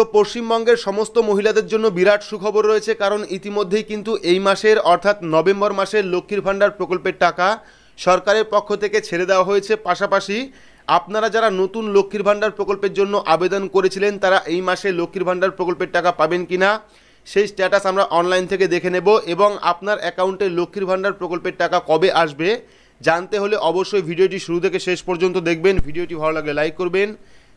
তো পশ্চিমবঙ্গের সমস্ত মহিলাদের জন্য বিরাট সুখবর রয়েছে কারণ ইতিমধ্যেই কিন্তু এই মাসের অর্থাৎ নভেম্বর মাসের লক্ষ্মীর ভাণ্ডার প্রকল্পের টাকা সরকারের পক্ষ থেকে ছেড়ে দেওয়া হয়েছে পাশাপাশি আপনারা যারা নতুন লক্ষ্মীর ভাণ্ডার প্রকল্পের জন্য আবেদন করেছিলেন তারা এই মাসে লক্ষ্মীর ভাণ্ডার প্রকল্পের টাকা পাবেন কি না সেই স্ট্যাটাস আমরা অনলাইন থেকে দেখে নেব এবং আপনার অ্যাকাউন্টে লক্ষ্মীর ভাণ্ডার প্রকল্পের টাকা কবে আসবে জানতে হলে অবশ্যই ভিডিওটি শুরু থেকে শেষ পর্যন্ত দেখবেন ভিডিওটি ভালো লাগলে লাইক করবেন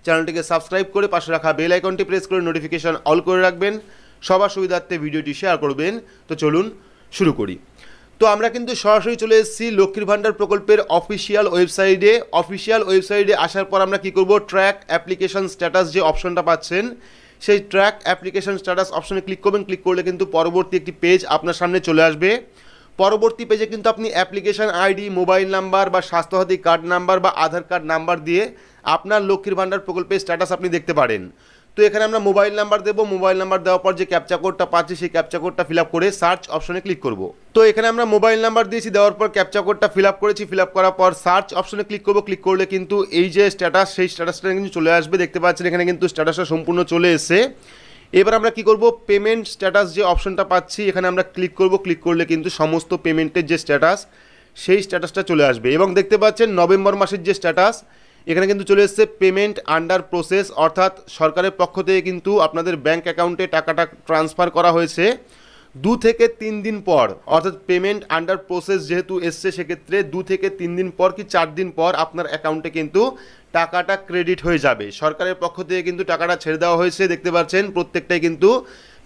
চ্যানেলটিকে সাবস্ক্রাইব করে পাশে রাখা বেল আইকনটি প্রেস করে নোটিফিকেশান অল করে রাখবেন সবার সুবিধার্থে ভিডিওটি শেয়ার করবেন তো চলুন শুরু করি তো আমরা কিন্তু সরাসরি চলে এসেছি লক্ষ্মীর ভাণ্ডার প্রকল্পের অফিসিয়াল ওয়েবসাইটে অফিসিয়াল ওয়েবসাইটে আসার পর আমরা কি করব ট্র্যাক অ্যাপ্লিকেশন স্ট্যাটাস যে অপশনটা পাচ্ছেন সেই ট্র্যাক অ্যাপ্লিকেশন স্ট্যাটাস অপশনে ক্লিক করবেন ক্লিক করলে কিন্তু পরবর্তী একটি পেজ আপনার সামনে চলে আসবে পরবর্তী পেজে কিন্তু আপনি অ্যাপ্লিকেশান আইডি মোবাইল নাম্বার বা স্বাস্থ্যসাথী কার্ড নাম্বার বা আধার কার্ড নাম্বার দিয়ে আপনার লক্ষ্মীর ভাণ্ডার প্রকল্পের স্ট্যাটাস আপনি দেখতে পারেন তো এখানে আমরা মোবাইল নাম্বার দেবো মোবাইল নাম্বার দেওয়ার পর যে ক্যাপচা কোডটা পাচ্ছি সেই ক্যাপচা কোডটা ফিল করে সার্চ অপশনে ক্লিক করব তো এখানে আমরা মোবাইল নাম্বার দিয়েছি দেওয়ার পর ক্যাপচা কোডটা ফিল আপ করেছি ফিল করার পর সার্চ অপশনে ক্লিক করব ক্লিক করলে কিন্তু এই যে স্ট্যাটাস সেই স্ট্যাটাসটা কিন্তু চলে আসবে দেখতে পাচ্ছেন এখানে কিন্তু স্ট্যাটাসটা সম্পূর্ণ চলে এসে এবার আমরা কি করব পেমেন্ট স্ট্যাটাস যে অপশনটা পাচ্ছি এখানে আমরা ক্লিক করব ক্লিক করলে কিন্তু সমস্ত পেমেন্টের যে স্ট্যাটাস সেই স্ট্যাটাসটা চলে আসবে এবং দেখতে পাচ্ছেন নভেম্বর মাসের যে স্ট্যাটাস এখানে কিন্তু চলে এসছে পেমেন্ট আন্ডার প্রসেস অর্থাৎ সরকারের পক্ষ থেকে কিন্তু আপনাদের ব্যাঙ্ক অ্যাকাউন্টে টাকাটা ট্রান্সফার করা হয়েছে দু থেকে তিন দিন পর অর্থাৎ পেমেন্ট আন্ডার প্রসেস যেহেতু এসছে সেক্ষেত্রে দু থেকে তিন দিন পর কি চার দিন পর আপনার অ্যাকাউন্টে কিন্তু টাকাটা ক্রেডিট হয়ে যাবে সরকারের পক্ষ থেকে কিন্তু টাকাটা ছেড়ে দেওয়া হয়েছে দেখতে পাচ্ছেন প্রত্যেকটাই কিন্তু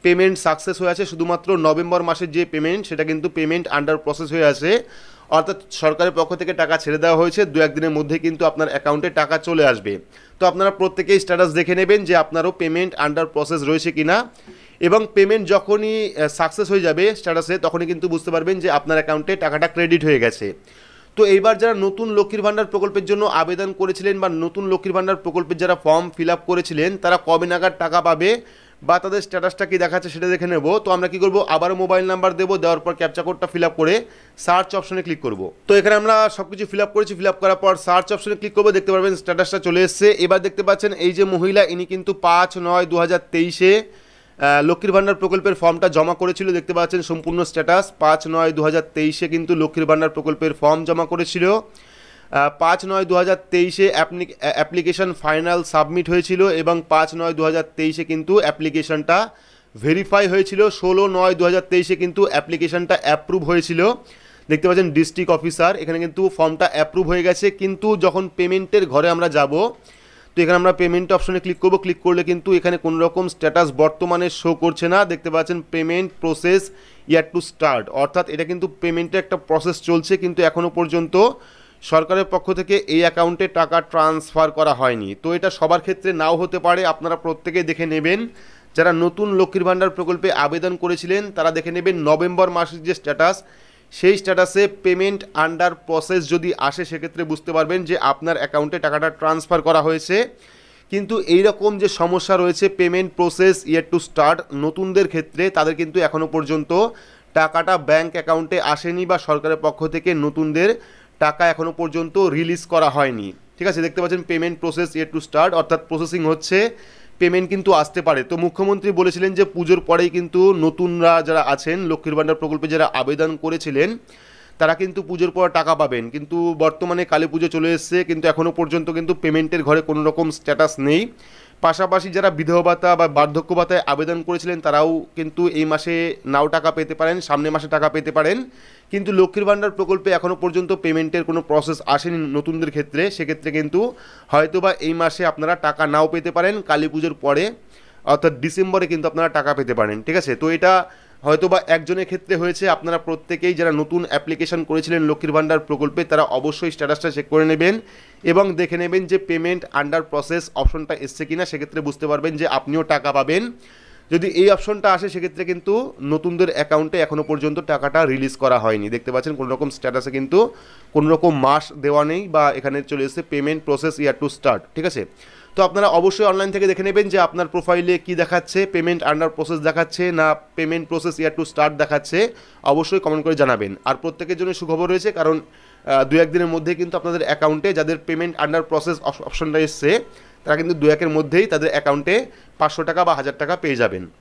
পেমেন্ট সাকসেস হয়ে আছে শুধুমাত্র নভেম্বর মাসের যে পেমেন্ট সেটা কিন্তু পেমেন্ট আন্ডার প্রসেস হয়ে আছে অর্থাৎ সরকারের পক্ষ থেকে টাকা ছেড়ে দেওয়া হয়েছে দু একদিনের মধ্যে কিন্তু আপনার অ্যাকাউন্টে টাকা চলে আসবে তো আপনারা প্রত্যেকেই স্ট্যাটাস দেখে নেবেন যে আপনারও পেমেন্ট আন্ডার প্রসেস রয়েছে কিনা এবং পেমেন্ট যখনই সাকসেস হয়ে যাবে স্ট্যাটাসে তখনই কিন্তু বুঝতে পারবেন যে আপনার অ্যাকাউন্টে টাকাটা ক্রেডিট হয়ে গেছে তো এইবার যারা নতুন লক্ষ্মীর ভাণ্ডার প্রকল্পের জন্য আবেদন করেছিলেন বা নতুন লক্ষ্মীর ভাণ্ডার প্রকল্পের যারা ফর্ম ফিল আপ করেছিলেন তারা কবে নাগাদ টাকা পাবে বা তাদের স্ট্যাটাসটা কী দেখাচ্ছে সেটা দেখে নেব তো আমরা কী করবো আবার মোবাইল নাম্বার দেবো দেওয়ার পর ক্যাপচা কোডটা ফিল আপ করে সার্চ অপশনে ক্লিক করব তো এখানে আমরা সব কিছু ফিল আপ করেছি ফিল আপ করার পর সার্চ অপশনে ক্লিক করবো দেখতে পারবেন স্ট্যাটাসটা চলে এসছে এবার দেখতে পাচ্ছেন এই যে মহিলা ইনি কিন্তু পাঁচ নয় দু হাজার তেইশে লক্ষ্মীর ভাণ্ডার প্রকল্পের ফর্মটা জমা করেছিল দেখতে পাচ্ছেন সম্পূর্ণ স্ট্যাটাস পাঁচ নয় দু হাজার তেইশে কিন্তু লক্ষ্মীর ভাণ্ডার প্রকল্পের ফর্ম জমা করেছিল পাঁচ নয় দু হাজার তেইশে অ্যাপ্লিকেশান ফাইনাল সাবমিট হয়েছিল এবং পাঁচ নয় দু হাজার তেইশে কিন্তু অ্যাপ্লিকেশানটা ভেরিফাই হয়েছিল ষোলো নয় দু হাজার তেইশে কিন্তু অ্যাপ্লিকেশানটা অ্যাপ্রুভ হয়েছিল দেখতে পাচ্ছেন ডিস্ট্রিক্ট অফিসার এখানে কিন্তু ফর্মটা অ্যাপ্রুভ হয়ে গেছে কিন্তু যখন পেমেন্টের ঘরে আমরা যাব তো এখানে আমরা পেমেন্ট অপশনে ক্লিক করবো ক্লিক করলে কিন্তু এখানে কোনোরকম স্ট্যাটাস বর্তমানে শো করছে না দেখতে পাচ্ছেন payment process yet to start অর্থাৎ এটা কিন্তু পেমেন্টের একটা প্রসেস চলছে কিন্তু এখনও পর্যন্ত সরকারের পক্ষ থেকে এই অ্যাকাউন্টে টাকা ট্রান্সফার করা হয়নি তো এটা সবার ক্ষেত্রে নাও হতে পারে আপনারা প্রত্যেকে দেখে নেবেন যারা নতুন লক্ষ্মীর ভাণ্ডার প্রকল্পে আবেদন করেছিলেন তারা দেখে নেবেন নভেম্বর মাসের যে স্ট্যাটাস সেই স্ট্যাটাসে পেমেন্ট আন্ডার প্রসেস যদি আসে সেক্ষেত্রে বুঝতে পারবেন যে আপনার অ্যাকাউন্টে টাকাটা ট্রান্সফার করা হয়েছে কিন্তু এই রকম যে সমস্যা রয়েছে payment process yet to start নতুনদের ক্ষেত্রে তাদের কিন্তু এখনও পর্যন্ত টাকাটা ব্যাংক অ্যাকাউন্টে আসেনি বা সরকারের পক্ষ থেকে নতুনদের টাকা এখনও পর্যন্ত রিলিজ করা হয়নি ঠিক আছে দেখতে পাচ্ছেন payment process yet to start অর্থাৎ প্রসেসিং হচ্ছে পেমেন্ট কিন্তু আসতে পারে তো মুখ্যমন্ত্রী বলেছিলেন যে পুজোর পরেই কিন্তু নতুনরা যারা আছেন লক্ষ্মীর ভাণ্ডার প্রকল্পে যারা আবেদন করেছিলেন তারা কিন্তু পুজোর পর টাকা পাবেন কিন্তু বর্তমানে কালী পুজো চলে এসছে কিন্তু এখনও পর্যন্ত কিন্তু পেমেন্টের ঘরে কোনো রকম স্ট্যাটাস নেই পাশাপাশি যারা বিধবাতা বা বার্ধক্য ভাতায় আবেদন করেছিলেন তারাও কিন্তু এই মাসে নাও টাকা পেতে পারেন সামনের মাসে টাকা পেতে পারেন কিন্তু লক্ষ্মীর ভাণ্ডার প্রকল্পে এখনও পর্যন্ত পেমেন্টের কোনো প্রসেস আসেনি নতুনদের ক্ষেত্রে সেক্ষেত্রে কিন্তু হয়তোবা এই মাসে আপনারা টাকা নাও পেতে পারেন কালী পুজোর পরে অর্থাৎ ডিসেম্বরে কিন্তু আপনারা টাকা পেতে পারেন ঠিক আছে তো এটা হয়তো বা একজনের ক্ষেত্রে হয়েছে আপনারা প্রত্যেকেই যারা নতুন অ্যাপ্লিকেশন করেছিলেন লক্ষ্মীর ভাণ্ডার প্রকল্পে তারা অবশ্যই স্ট্যাটাসটা চেক করে নেবেন এবং দেখে নেবেন যে পেমেন্ট আন্ডার প্রসেস অপশনটা এসছে না সেক্ষেত্রে বুঝতে পারবেন যে আপনিও টাকা পাবেন যদি এই অপশনটা আসে সেক্ষেত্রে কিন্তু নতুনদের অ্যাকাউন্টে এখনও পর্যন্ত টাকাটা রিলিজ করা হয়নি দেখতে পাচ্ছেন কোনো রকম স্ট্যাটাসে কিন্তু কোনো রকম মাস দেওয়া নেই বা এখানে চলে এসেছে payment process yet to start ঠিক আছে তো আপনারা অবশ্যই অনলাইন থেকে দেখে নেবেন যে আপনার প্রোফাইলে কি দেখাচ্ছে পেমেন্ট আন্ডার প্রসেস দেখাচ্ছে না payment process yet to start দেখাচ্ছে অবশ্যই কমেন্ট করে জানাবেন আর প্রত্যেকের জন্য সুখবর রয়েছে কারণ দু একদিনের মধ্যে কিন্তু আপনাদের অ্যাকাউন্টে যাদের পেমেন্ট আন্ডার প্রসেস অপশনটা এসছে তারা কিন্তু দু একের মধ্যেই তাদের অ্যাকাউন্টে পাঁচশো টাকা বা হাজার টাকা পেয়ে যাবেন